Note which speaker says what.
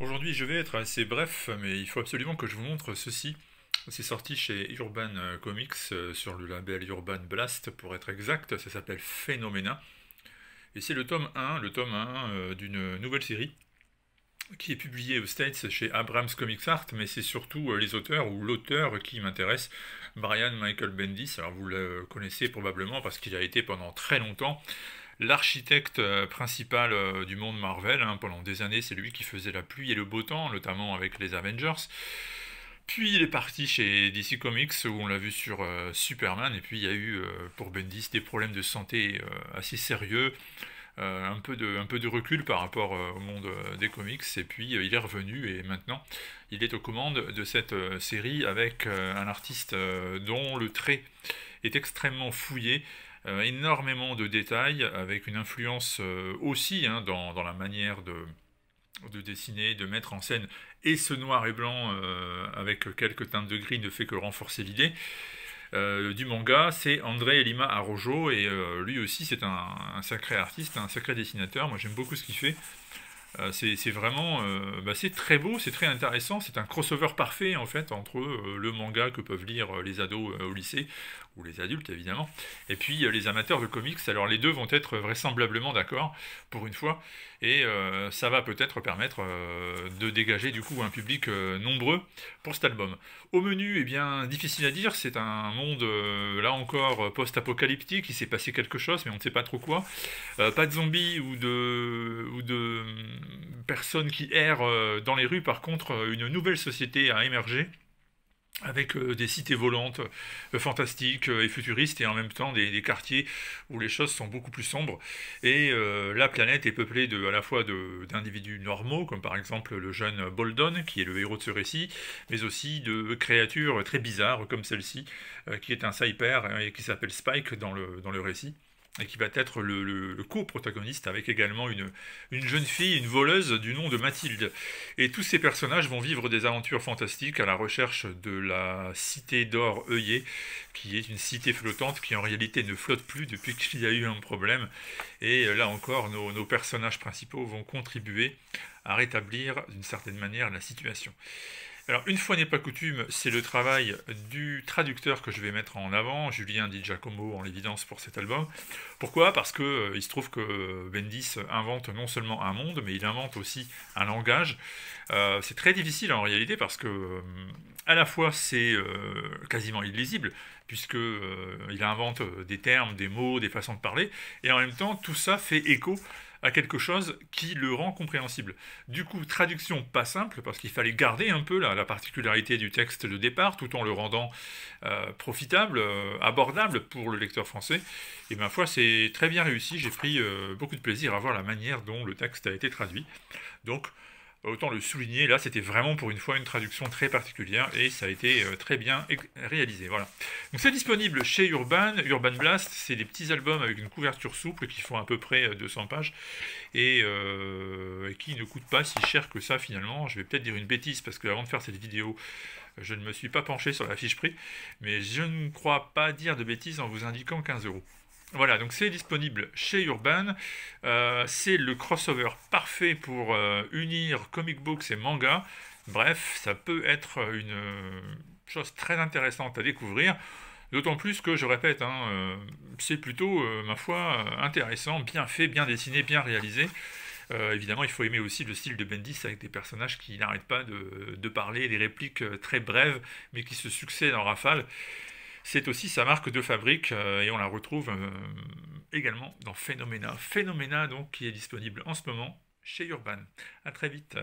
Speaker 1: Aujourd'hui, je vais être assez bref, mais il faut absolument que je vous montre ceci. C'est sorti chez Urban euh, Comics euh, sur le label Urban Blast, pour être exact. Ça s'appelle Phenomena. Et c'est le tome 1, le tome 1 euh, d'une nouvelle série qui est publiée aux States chez Abrams Comics Art, mais c'est surtout les auteurs ou l'auteur qui m'intéresse, Brian Michael Bendis. Alors vous le connaissez probablement parce qu'il a été pendant très longtemps l'architecte euh, principal euh, du monde Marvel. Hein, pendant des années, c'est lui qui faisait la pluie et le beau temps, notamment avec les Avengers. Puis il est parti chez DC Comics où on l'a vu sur euh, Superman. Et puis il y a eu pour Bendis des problèmes de santé assez sérieux. un, peu de, un peu de recul par rapport au monde des comics. Et puis il est revenu et maintenant il est aux commandes de cette série avec un artiste dont le trait est extrêmement fouillé. Euh, énormément de détails, avec une influence euh, aussi hein, dans, la manière de, de, dessiner, de mettre en scène. Et ce noir et blanc euh, avec quelques teintes de gris ne fait que renforcer l'idée. du manga, c'est André Lima Arojo, et lui aussi c'est un, sacré artiste, un sacré dessinateur. Moi j'aime beaucoup ce qu'il fait. Euh, c'est vraiment euh, bah, c'est très beau, c'est très intéressant, c'est un crossover parfait en fait entre euh, le manga que peuvent lire les ados au lycée ou les adultes évidemment, et puis les amateurs de comics. Alors les deux vont être vraisemblablement d'accord pour une fois, et ça va peut-être permettre de dégager du coup un public nombreux pour cet album. Au menu, eh bien difficile à dire, c'est un monde là encore post-apocalyptique, il s'est passé quelque chose mais on ne sait pas trop quoi. pas de zombies ou de ou de personne qui errent euh, dans les rues. Par contre, euh, une nouvelle société a émergé avec euh, des cités volantes fantastiques et futuristes et en même temps des, quartiers où les choses sont beaucoup plus sombres et la planète est peuplée de, à la fois d'individus normaux comme par exemple le jeune Boldon qui est le héros de ce récit mais aussi de créatures très bizarres comme celle-ci qui est un cyper et qui s'appelle Spike le, dans le récit et qui va être le, co-protagoniste avec également une, une, jeune fille, une voleuse du nom de Mathilde. Et tous ces personnages vont vivre des aventures fantastiques à la recherche de la cité d'or œillée, qui est une cité flottante qui en réalité ne flotte plus depuis qu'il y a eu un problème. Et là encore, nos, nos personnages principaux vont contribuer à rétablir d'une certaine manière la situation. Alors, une fois n'est pas coutume, c'est le travail du traducteur que je vais mettre en avant, Julien Di Giacomo en l'évidence pour cet album. Pourquoi Parce que euh, il se trouve que Bendis invente non seulement un monde, mais il invente aussi un langage. Euh, c'est très difficile en réalité parce que euh, à la fois c'est quasiment illisible puisque il invente des termes, des mots, des façons de parler, et en même temps tout ça fait écho à quelque chose qui le rend compréhensible. Du coup, traduction pas simple, parce qu'il fallait garder un peu la, particularité du texte de départ, tout en le rendant euh, profitable, euh, abordable pour le lecteur français. Et ma foi, c'est très bien réussi, j'ai pris euh, beaucoup de plaisir à voir la manière dont le texte a été traduit. Donc, euh, autant le souligner, là c'était vraiment pour une fois une traduction très particulière et ça a été euh, très bien réalisé. Voilà. Donc c'est disponible chez Urban. Urban Blast, c'est des petits albums avec une couverture souple qui font à peu près 200 euh, pages et qui ne coûtent pas si cher que ça finalement. Je vais peut-être dire une bêtise parce que avant de faire cette vidéo, je ne me suis pas penché sur la fiche prix, mais je ne crois pas dire de bêtises en vous indiquant 15 euros. Voilà, donc c'est disponible chez Urban. Euh, c'est le crossover parfait pour euh, unir comic books et manga. Bref, ça peut être une chose très intéressante à découvrir. D'autant plus que, je répète, hein, euh, c'est plutôt, ma foi, intéressant, bien fait, bien dessiné, bien réalisé. évidemment, il faut aimer aussi le style de Bendis avec des personnages qui n'arrêtent pas de, de parler, des répliques très brèves, mais qui se succèdent en rafale. C'est aussi sa marque de fabrique euh, et on la retrouve euh, également dans Phenomena. Phenomena donc qui est disponible en ce moment chez Urban. À très vite.